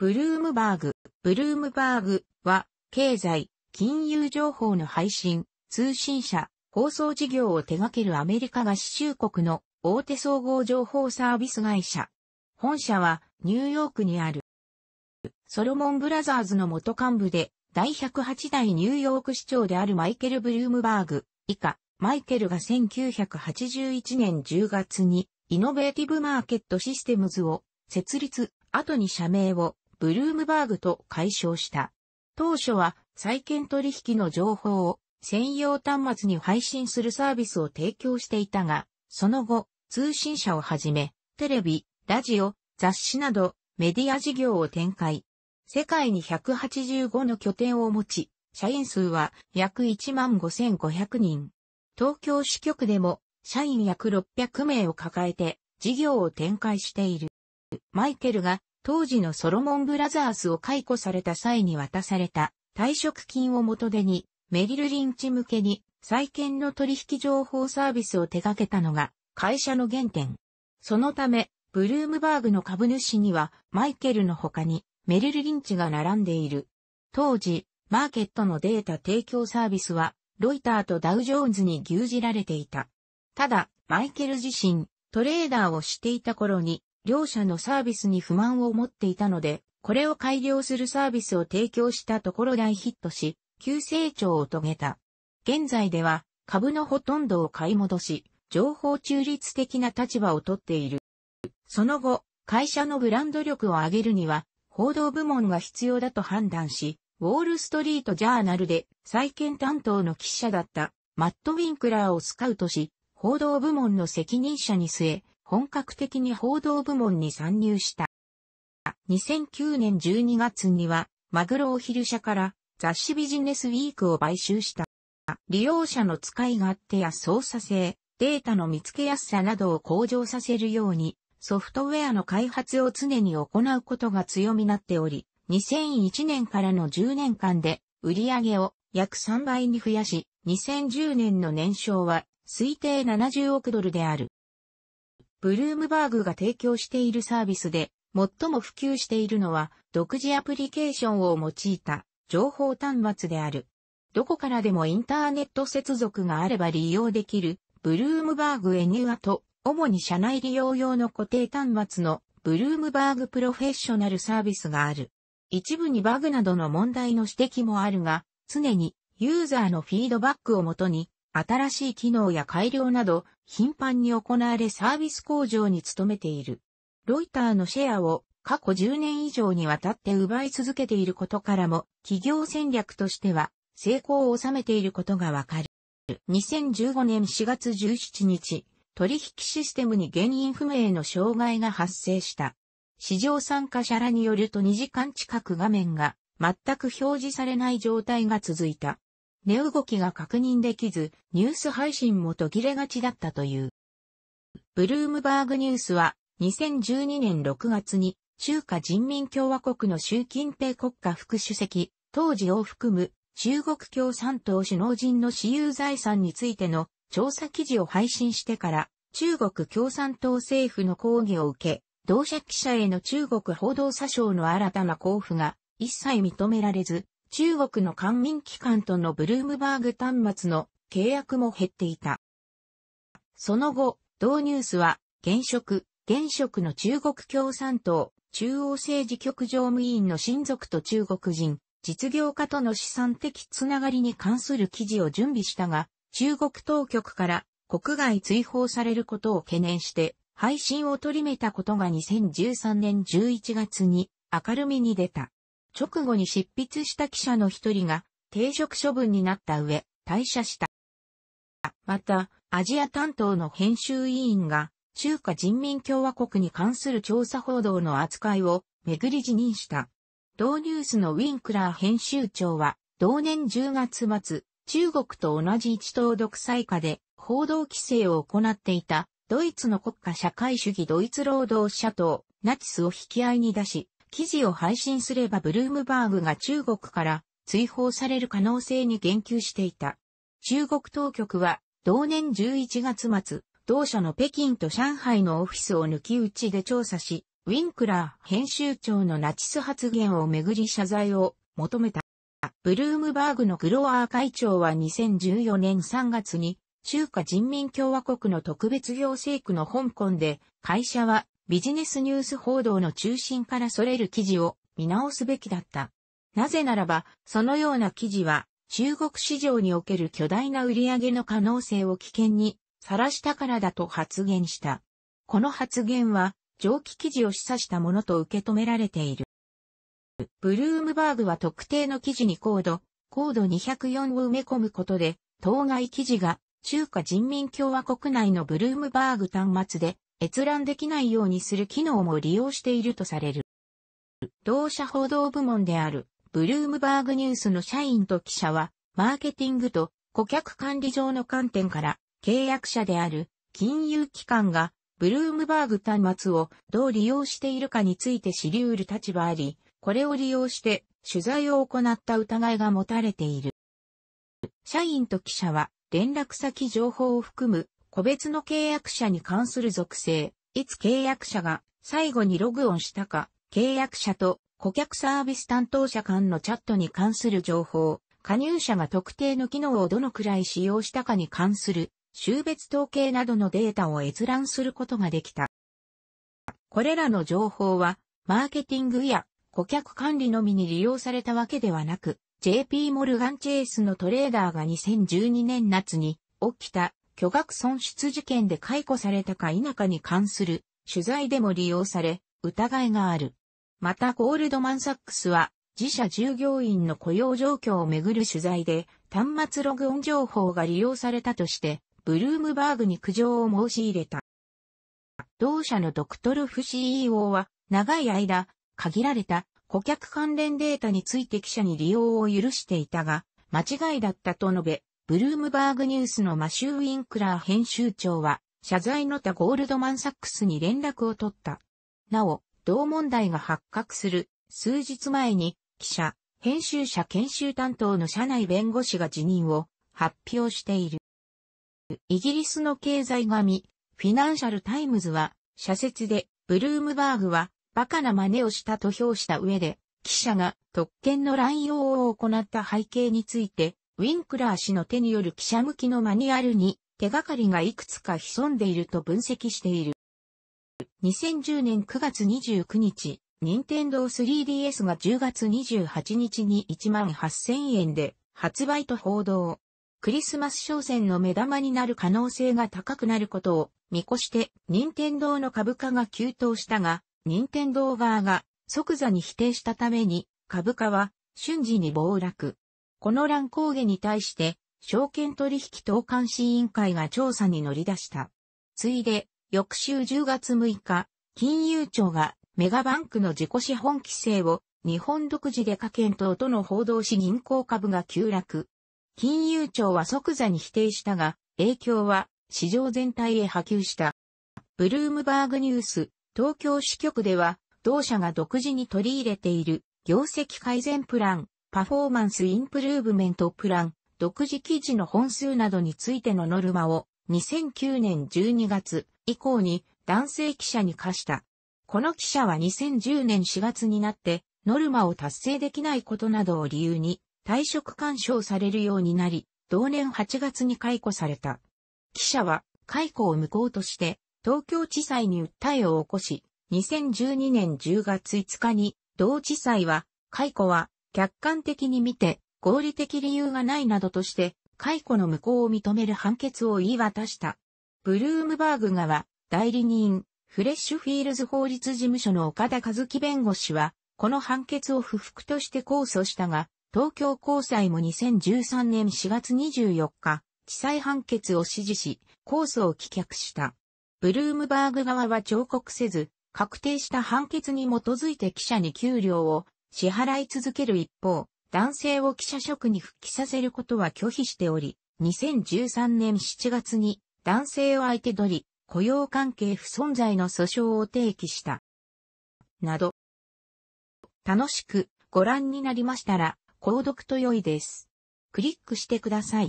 ブルームバーグ。ブルームバーグは、経済、金融情報の配信、通信社、放送事業を手掛けるアメリカ合衆国の大手総合情報サービス会社。本社はニューヨークにある。ソロモンブラザーズの元幹部で、第108代ニューヨーク市長であるマイケル・ブルームバーグ以下、マイケルが1981年10月にイノベーティブマーケットシステムズを設立、後に社名をブルームバーグと解消した。当初は債券取引の情報を専用端末に配信するサービスを提供していたが、その後、通信社をはじめ、テレビ、ラジオ、雑誌などメディア事業を展開。世界に185の拠点を持ち、社員数は約15,500人。東京支局でも社員約600名を抱えて事業を展開している。マイケルが当時のソロモンブラザースを解雇された際に渡された退職金を元手にメリルリンチ向けに再建の取引情報サービスを手掛けたのが会社の原点。そのため、ブルームバーグの株主にはマイケルの他にメリルリンチが並んでいる。当時、マーケットのデータ提供サービスはロイターとダウジョーンズに牛耳られていた。ただ、マイケル自身、トレーダーをしていた頃に両社のサービスに不満を持っていたので、これを改良するサービスを提供したところ大ヒットし、急成長を遂げた。現在では株のほとんどを買い戻し、情報中立的な立場をとっている。その後、会社のブランド力を上げるには、報道部門が必要だと判断し、ウォールストリートジャーナルで再建担当の記者だったマット・ウィンクラーをスカウトし、報道部門の責任者に据え、本格的に報道部門に参入した。2009年12月には、マグロを昼社から雑誌ビジネスウィークを買収した。利用者の使い勝手や操作性、データの見つけやすさなどを向上させるように、ソフトウェアの開発を常に行うことが強みになっており、2001年からの10年間で売上を約3倍に増やし、2010年の年商は推定70億ドルである。ブルームバーグが提供しているサービスで、最も普及しているのは、独自アプリケーションを用いた情報端末である。どこからでもインターネット接続があれば利用できる、ブルームバーグエニュアと、主に社内利用用の固定端末のブルームバーグプロフェッショナルサービスがある。一部にバグなどの問題の指摘もあるが、常にユーザーのフィードバックをもとに、新しい機能や改良など、頻繁に行われサービス工場に勤めている。ロイターのシェアを過去10年以上にわたって奪い続けていることからも、企業戦略としては成功を収めていることがわかる。2015年4月17日、取引システムに原因不明の障害が発生した。市場参加者らによると2時間近く画面が全く表示されない状態が続いた。値動きが確認できず、ニュース配信も途切れがちだったという。ブルームバーグニュースは、2012年6月に、中華人民共和国の習近平国家副主席、当時を含む中国共産党首脳陣の私有財産についての調査記事を配信してから、中国共産党政府の抗議を受け、同社記者への中国報道詐称の新たな交付が一切認められず、中国の官民機関とのブルームバーグ端末の契約も減っていた。その後、同ニュースは、現職、現職の中国共産党、中央政治局常務委員の親族と中国人、実業家との資産的つながりに関する記事を準備したが、中国当局から国外追放されることを懸念して、配信を取りめたことが2013年11月に明るみに出た。直後に執筆した記者の一人が停職処分になった上、退社した。また、アジア担当の編集委員が、中華人民共和国に関する調査報道の扱いをめぐり辞任した。同ニュースのウィンクラー編集長は、同年10月末、中国と同じ一党独裁下で報道規制を行っていた、ドイツの国家社会主義ドイツ労働者党、ナチスを引き合いに出し、記事を配信すればブルームバーグが中国から追放される可能性に言及していた。中国当局は同年11月末、同社の北京と上海のオフィスを抜き打ちで調査し、ウィンクラー編集長のナチス発言をめぐり謝罪を求めた。ブルームバーグのグロアー会長は2014年3月に中華人民共和国の特別行政区の香港で会社はビジネスニュース報道の中心から逸れる記事を見直すべきだった。なぜならば、そのような記事は、中国市場における巨大な売り上げの可能性を危険にさらしたからだと発言した。この発言は、上記記事を示唆したものと受け止められている。ブルームバーグは特定の記事にコード、コード204を埋め込むことで、当該記事が中華人民共和国内のブルームバーグ端末で閲覧できないようにする機能も利用しているとされる。同社報道部門であるブルームバーグニュースの社員と記者は、マーケティングと顧客管理上の観点から契約者である金融機関がブルームバーグ端末をどう利用しているかについて知り得る立場あり、これを利用して取材を行った疑いが持たれている。社員と記者は連絡先情報を含む個別の契約者に関する属性、いつ契約者が最後にログオンしたか、契約者と顧客サービス担当者間のチャットに関する情報、加入者が特定の機能をどのくらい使用したかに関する、周別統計などのデータを閲覧することができた。これらの情報は、マーケティングや顧客管理のみに利用されたわけではなく、JP モルガンチェイスのトレーダーが2012年夏に起きた巨額損失事件で解雇されたか否かに関する取材でも利用され、疑いがある。またゴールドマンサックスは、自社従業員の雇用状況をめぐる取材で、端末ログオン情報が利用されたとして、ブルームバーグに苦情を申し入れた。同社のドクトルフ CEO は、長い間、限られた顧客関連データについて記者に利用を許していたが、間違いだったと述べ、ブルームバーグニュースのマシュー・ウィンクラー編集長は、謝罪の他ゴールドマンサックスに連絡を取った。なお、同問題が発覚する数日前に、記者、編集者研修担当の社内弁護士が辞任を発表している。イギリスの経済紙、フィナンシャルタイムズは、社説で、ブルームバーグは、バカな真似をしたと評した上で、記者が特権の乱用を行った背景について、ウィンクラー氏の手による記者向きのマニュアルに手がかりがいくつか潜んでいると分析している。2010年9月29日、任天堂 3DS が10月28日に1万8000円で発売と報道。クリスマス商戦の目玉になる可能性が高くなることを見越して、任天堂の株価が急騰したが、任天堂側が即座に否定したために、株価は瞬時に暴落。この乱高下に対して、証券取引等監視委員会が調査に乗り出した。ついで、翌週10月6日、金融庁がメガバンクの自己資本規制を日本独自で可検等との報道し銀行株が急落。金融庁は即座に否定したが、影響は市場全体へ波及した。ブルームバーグニュース、東京支局では、同社が独自に取り入れている業績改善プランパフォーマンスインプルーブメントプラン、独自記事の本数などについてのノルマを2009年12月以降に男性記者に課した。この記者は2010年4月になってノルマを達成できないことなどを理由に退職干渉されるようになり、同年8月に解雇された。記者は解雇を無効として東京地裁に訴えを起こし、2012年10月5日に同地裁は解雇は客観的に見て合理的理由がないなどとして、解雇の無効を認める判決を言い渡した。ブルームバーグ側、代理人、フレッシュフィールズ法律事務所の岡田和樹弁護士は、この判決を不服として控訴したが、東京高裁も2013年4月24日、地裁判決を支持し、控訴を棄却した。ブルームバーグ側は彫刻せず、確定した判決に基づいて記者に給料を支払い続ける一方、男性を記者職に復帰させることは拒否しており、2013年7月に男性を相手取り、雇用関係不存在の訴訟を提起した。など。楽しくご覧になりましたら、購読と良いです。クリックしてください。